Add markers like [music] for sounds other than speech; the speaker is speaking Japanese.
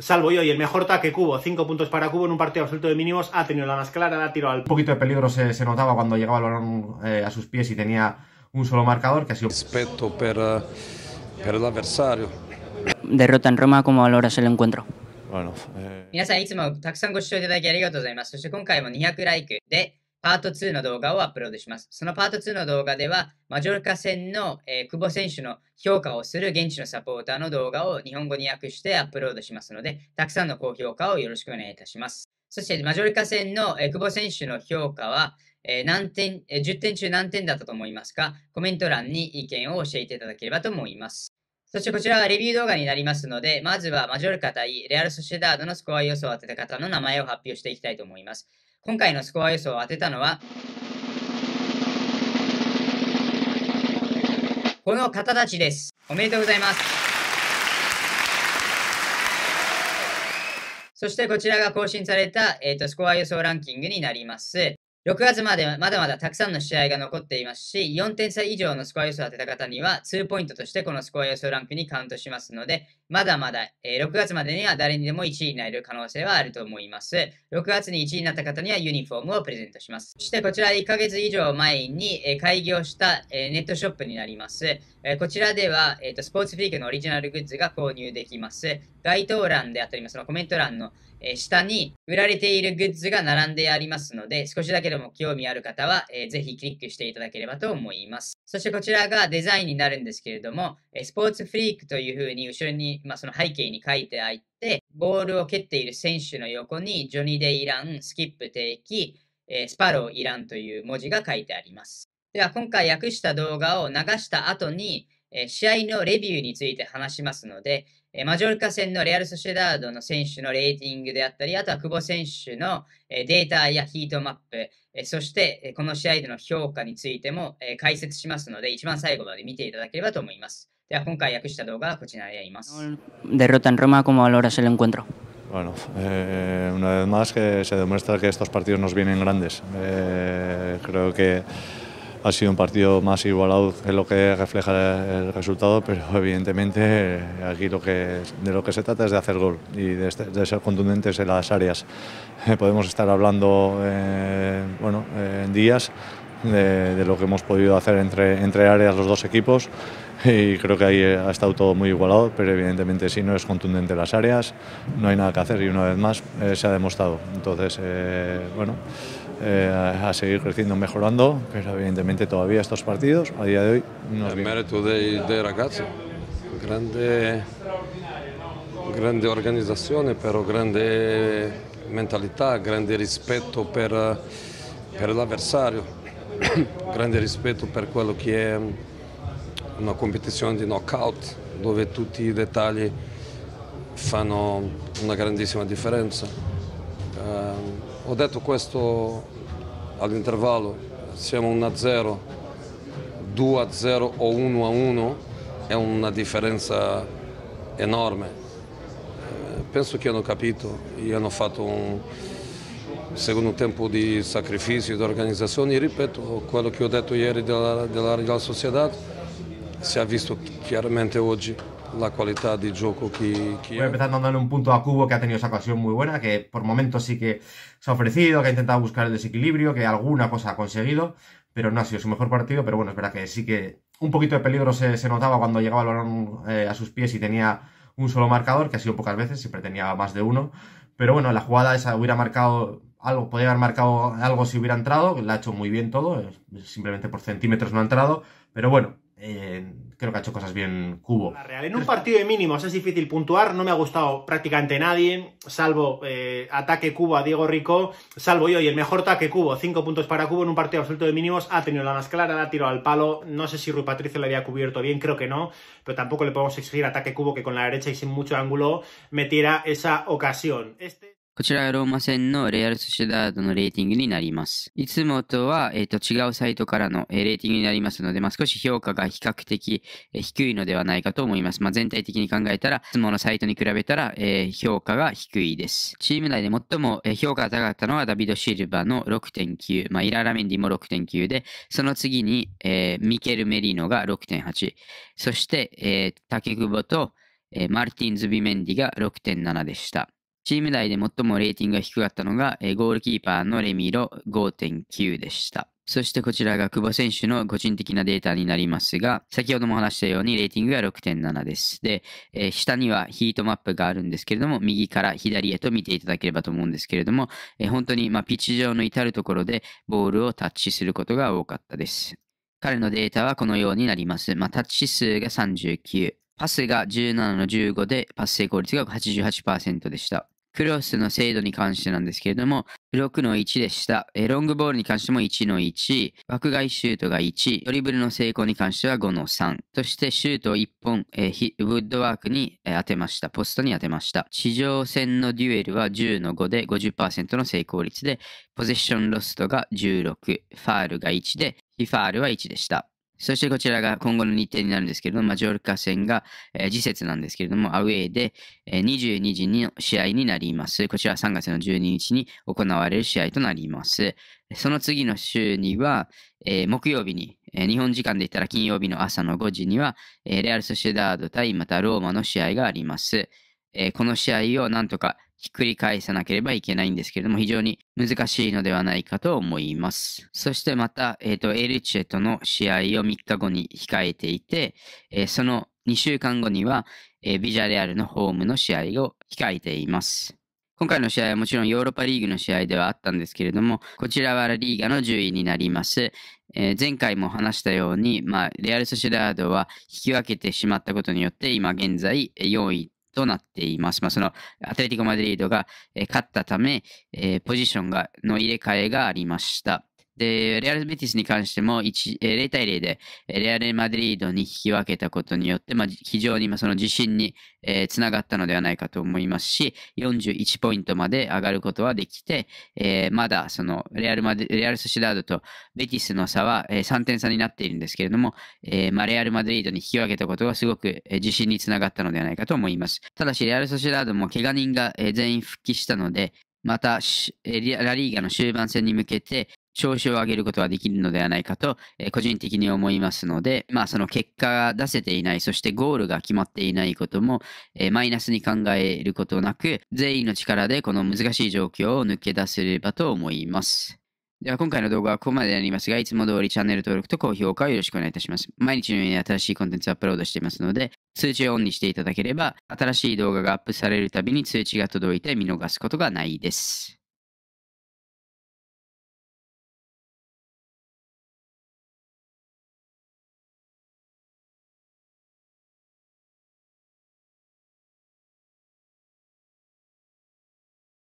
Salvo yo y el mejor taque Cubo, Cinco puntos para Cubo en un partido absoluto de mínimos, ha tenido la más clara, la tirado al... Un poquito de peligro se, se notaba cuando llegaba el balón eh, a sus pies y tenía un solo marcador que ha sido... Respeto por el adversario. Derrota en Roma, ¿cómo valoras el encuentro? Bueno, 200 eh, パート2の動画をアップロードします。そのパート2の動画では、マジョルカ戦の、えー、久保選手の評価をする現地のサポーターの動画を日本語に訳してアップロードしますので、たくさんの高評価をよろしくお願いいたします。そして、マジョルカ戦の、えー、久保選手の評価は、えー、何点、え10点中何点だったと思いますかコメント欄に意見を教えていただければと思います。そしてこちらはレビュー動画になりますので、まずはマジョルカ対レアル・ソシエダードのスコア予想を当てた方の名前を発表していきたいと思います。今回のスコア予想を当てたのは、この方たちです。おめでとうございます。そしてこちらが更新された、えっ、ー、と、スコア予想ランキングになります。6月までまだまだたくさんの試合が残っていますし、4点差以上のスコア予想を当てた方には、2ポイントとしてこのスコア予想ランクにカウントしますので、まだまだ、えー、6月までには誰にでも1位になれる可能性はあると思います。6月に1位になった方にはユニフォームをプレゼントします。そしてこちら1ヶ月以上前に、えー、開業した、えー、ネットショップになります。えこちらでは、えーと、スポーツフィークのオリジナルグッズが購入できます。該当欄であったり、そのコメント欄の、下に売られているグッズが並んでありますので、少しだけでもも興味ある方は、えー、ぜひクリックしていただければと思います。そしてこちらがデザインになるんですけれども、えスポーツフリークというふうに後ろに、まあ、その背景に書いてあって、ボールを蹴っている選手の横にジョニー・デイラン、スキップ・テイキ、えスパロー・イランという文字が書いてあります。では今回訳した動画を流した後に、え試合のレビューについて話しますので、えマジョルカ戦のレアル・ソシェダードの選手のレーティングであったり、あとは久保選手の、えデータやヒートマップ、えそして、えこの試合での評価についても、え解説しますので、一番最後まで見ていただければと思います。では、今回訳した動画はこちらになります。Derrota en Roma, ¿cómo valoras el encuentro? Bueno, eh, una vez más que se demuestra que estos partidos nos vienen grandes. Eh, creo que ha sido un partido más igualado que lo que refleja el resultado, pero evidentemente eh, aquí lo que, de lo que se trata es de hacer gol y de, este, ser contundentes en las áreas. Eh, podemos estar hablando eh, bueno, en días de, lo que hemos podido hacer entre, entre áreas los dos equipos y creo que ahí ha estado todo muy igualado, pero evidentemente si no es contundente las áreas, no hay nada que hacer y una vez más se ha demostrado. Entonces, bueno eh, a seguir creciendo, mejorando, pero evidentemente todavía estos partidos a día de hoy no es mérito dei, dei, ragazzi, grande, grande organizzazione, però grande mentalità, grande rispetto per, per l'avversario, [coughs] grande rispetto per quello che è una competizione di knockout dove tutti i dettagli fanno una grandissima differenza. Uh, ho detto questo all'intervallo, siamo 1-0, 2-0 o 1-1 è una differenza enorme. Eh, penso che hanno capito, e hanno fatto un secondo tempo di sacrifici, di organizzazioni, ripeto quello che ho detto ieri della, della Real Sociedad, si è visto chiaramente oggi. la calidad de juego que, que Voy a empezar dándole un punto a Cubo que ha tenido esa ocasión muy buena, que por momentos sí que se ha ofrecido, que ha intentado buscar el desequilibrio, que alguna cosa ha conseguido, pero no ha sido su mejor partido. Pero bueno, es verdad que sí que un poquito de peligro se, notaba cuando llegaba eh, a sus pies y tenía un solo marcador, que ha sido pocas veces, siempre tenía más de uno. Pero bueno, la jugada esa hubiera marcado algo, podría haber marcado algo si hubiera entrado, la ha hecho muy bien todo, simplemente por centímetros no ha entrado, pero bueno, eh, creo que ha hecho cosas bien Cubo. En un partido de mínimos es difícil puntuar, no me ha gustado prácticamente nadie, salvo eh, ataque Cubo a Diego Rico, salvo yo, y el mejor ataque Cubo, cinco puntos para Cubo en un partido absoluto de mínimos, ha tenido la más clara, la tirado al palo, no sé si Rui Patricio le había cubierto bien, creo que no, pero tampoco le podemos exigir ataque Cubo que con la derecha y sin mucho ángulo metiera esa ocasión. Este- こちらはローマ戦のレアル・スシエダードのレーティングになります。いつもとは、えー、と違うサイトからの、えレーティングになりますので、まあ、少し評価が比較的、え低いのではないかと思います。まあ、全体的に考えたら、いつものサイトに比べたら、え評価が低いです。チーム内で最も評価が高かったのはダビド・シルバの6.9、まあ、イララ・メンディも6.9で、その次に、えミケル・メリノが6.8、そして、え竹久保と、えマルティンズ・ビメンディが6.7でした。チーム内で最もレーティングが低かったのが、ゴールキーパーのレミロ5.9でした。そしてこちらが久保選手の個人的なデータになりますが、先ほども話したようにレーティングが6.7です。で、えー、下にはヒートマップがあるんですけれども、右から左へと見ていただければと思うんですけれども、えー、本当に、まピッチ上の至るところでボールをタッチすることが多かったです。彼のデータはこのようになります。まあ、タッチ数が39、パスが17の15でパス成功率が88%でした。クロスの精度に関してなんですけれども、6の1でした。ロングボールに関しても1の1、枠外シュートが1、ドリブルの成功に関しては5の3、そしてシュートを1本、ウッドワークに、当てました。ポストに当てました。地上戦のデュエルは10の5で50%の成功率で、ポゼッションロストが16、ファールが1で、フファールは1でした。そしてこちらが今後の日程になるんですけれども、マジョルカ戦が、えー、次節なんですけれども、アウェーで、えー、22時の試合になります。こちらは3月の12日に行われる試合となります。その次の週には、えー、木曜日に、えー、日本時間で言ったら金曜日の朝の5時には、レアル・ソシエダード対またローマの試合があります。この試合をなんとかひっくり返さなければいけないんですけれども、非常に難しいのではないかと思います。そしてまた、えっ、ー、と、エルチェとの試合を3日後に控えていて、えー、その2週間後には、えー、ビジャレアルのホームの試合を控えています。今回の試合はもちろんヨーロッパリーグの試合ではあったんですけれども、こちらはリーガの10位になります。えー、前回も話したように、まあ、レアル・ソシエダードは引き分けてしまったことによって、今現在4位となっています。まあ、そのアトレティコ・マドリードが、え勝ったため、えポジションがの入れ替えがありました。で、レアル・ベティスに関しても1、0対0で、レアル・マドリードに引き分けたことによって、まあ、非常にその自信に、えー、つながったのではないかと思いますし、41ポイントまで上がることはできて、えー、まだそのレアルマレアル・ソシダードとベティスの差は、えー、3点差になっているんですけれども、えーまあ、レアル・マドリードに引き分けたことがすごく、え自信につながったのではないかと思います。ただし、レアル・ソシダードも怪我人が、え全員復帰したので、また、ラリーガの終盤戦に向けて、調子を上げることはできるのではないかと、え個人的に思いますので、まあ、その結果が出せていない、そしてゴールが決まっていないことも、えマイナスに考えることなく、全員の力でこの難しい状況を抜け出せればと思います。では今回の動画はここまでになりますが、いつも通りチャンネル登録と高評価をよろしくお願いいたします。毎日のように新しいコンテンツをアップロードしていますので、通知をオンにしていただければ、新しい動画がアップされるたびに通知が届いて見逃すことがないです。